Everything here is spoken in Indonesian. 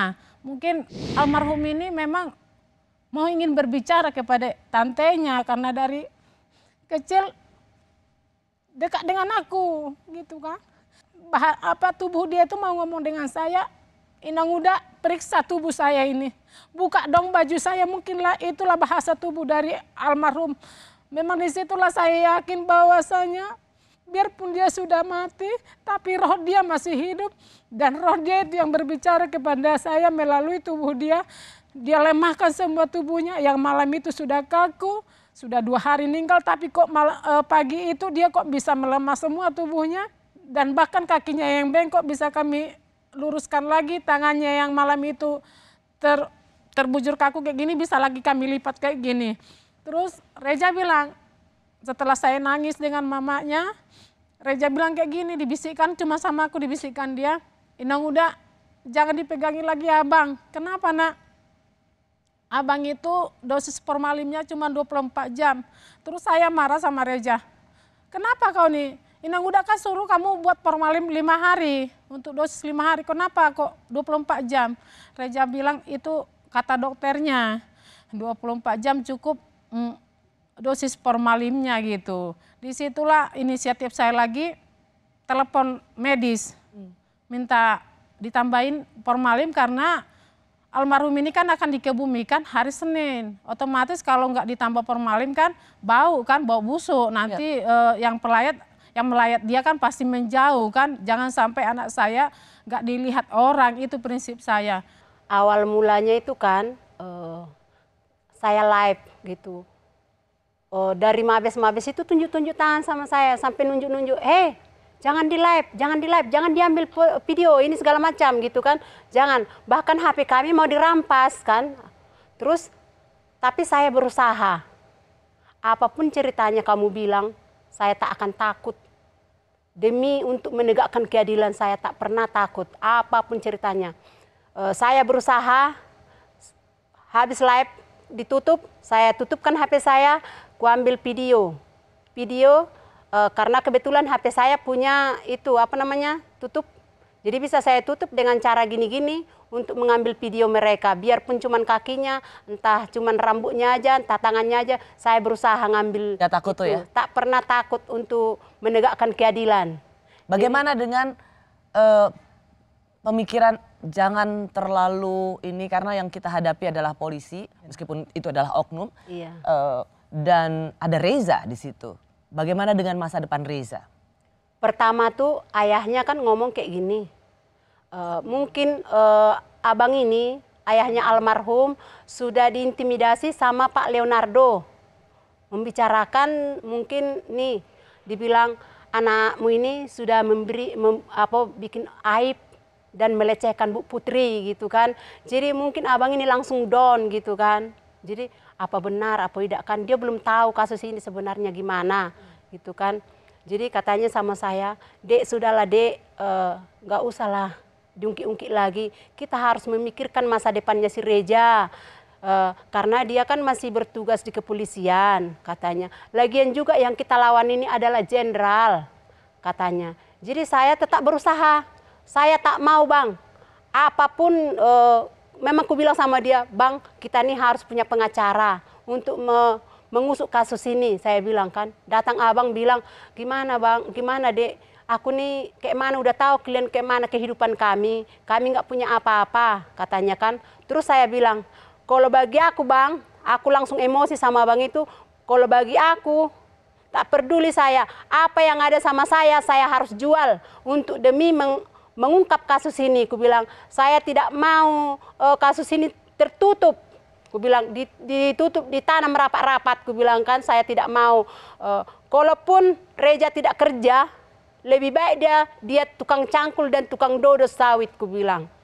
Nah, mungkin almarhum ini memang mau ingin berbicara kepada tantenya karena dari kecil dekat dengan aku gitu kan. Bah, apa tubuh dia itu mau ngomong dengan saya, Inang Uda periksa tubuh saya ini. Buka dong baju saya mungkinlah itulah bahasa tubuh dari almarhum. Memang disitulah saya yakin bahwasanya biarpun dia sudah mati, tapi roh dia masih hidup dan roh dia itu yang berbicara kepada saya melalui tubuh dia. Dia lemahkan semua tubuhnya yang malam itu sudah kaku, sudah dua hari meninggal, tapi kok e, pagi itu dia kok bisa melemah semua tubuhnya dan bahkan kakinya yang bengkok bisa kami luruskan lagi, tangannya yang malam itu ter, terbujur kaku kayak gini bisa lagi kami lipat kayak gini. Terus Reja bilang, setelah saya nangis dengan mamanya, Reja bilang kayak gini, dibisikkan cuma sama aku dibisikkan dia. Inang udah, jangan dipegangi lagi abang. Kenapa nak? Abang itu dosis formalinnya cuma 24 jam. Terus saya marah sama Reja. Kenapa kau nih? Inang udah kan suruh kamu buat formalin 5 hari. Untuk dosis 5 hari. Kenapa kok 24 jam? Reja bilang itu kata dokternya. 24 jam cukup mm, dosis formalinnya gitu. Disitulah inisiatif saya lagi telepon medis minta ditambahin formalin karena almarhum ini kan akan dikebumikan hari Senin. Otomatis kalau nggak ditambah formalin kan bau kan bau busuk. Nanti ya. eh, yang pelayat yang melayat dia kan pasti menjauh kan. Jangan sampai anak saya nggak dilihat orang itu prinsip saya. Awal mulanya itu kan eh, saya live gitu oh, dari mabes-mabes itu tunjuk-tunjuk tangan sama saya sampai nunjuk-nunjuk, "Hei, jangan di live, jangan di live, jangan diambil video ini segala macam gitu kan. Jangan. Bahkan HP kami mau dirampas kan. Terus tapi saya berusaha. Apapun ceritanya kamu bilang, saya tak akan takut. Demi untuk menegakkan keadilan saya tak pernah takut apapun ceritanya. E, saya berusaha habis live ditutup, saya tutupkan HP saya, kuambil video. Video uh, karena kebetulan HP saya punya itu apa namanya? tutup. Jadi bisa saya tutup dengan cara gini-gini untuk mengambil video mereka. Biarpun cuman kakinya, entah cuman rambutnya aja, entah tangannya aja, saya berusaha ngambil. Ya takut itu. tuh ya? Tak pernah takut untuk menegakkan keadilan. Bagaimana Jadi, dengan uh, pemikiran jangan terlalu ini karena yang kita hadapi adalah polisi meskipun itu adalah oknum. Iya. Uh, dan ada Reza di situ. Bagaimana dengan masa depan Reza? Pertama tuh ayahnya kan ngomong kayak gini, e, mungkin e, abang ini ayahnya almarhum sudah diintimidasi sama Pak Leonardo membicarakan mungkin nih dibilang anakmu ini sudah memberi mem, apa bikin aib dan melecehkan Bu Putri gitu kan. Jadi mungkin abang ini langsung down gitu kan. Jadi apa benar apa tidak kan dia belum tahu kasus ini sebenarnya gimana gitu kan jadi katanya sama saya dek sudahlah dek eh, nggak uh, usahlah diungkit-ungkit lagi kita harus memikirkan masa depannya si Reja uh, karena dia kan masih bertugas di kepolisian katanya lagian juga yang kita lawan ini adalah jenderal katanya jadi saya tetap berusaha saya tak mau bang apapun uh, memang aku bilang sama dia, bang kita nih harus punya pengacara untuk me mengusut kasus ini. Saya bilang kan, datang abang bilang gimana bang, gimana dek, aku nih kayak mana udah tahu kalian kayak mana kehidupan kami, kami nggak punya apa-apa katanya kan. Terus saya bilang, kalau bagi aku bang, aku langsung emosi sama bang itu. Kalau bagi aku, tak peduli saya. Apa yang ada sama saya, saya harus jual untuk demi meng, mengungkap kasus ini. Ku bilang, saya tidak mau uh, kasus ini tertutup. Ku bilang ditutup, ditanam rapat-rapat. Ku bilang kan, saya tidak mau. Uh, kalaupun Reja tidak kerja, lebih baik dia dia tukang cangkul dan tukang dodo sawit. Ku bilang.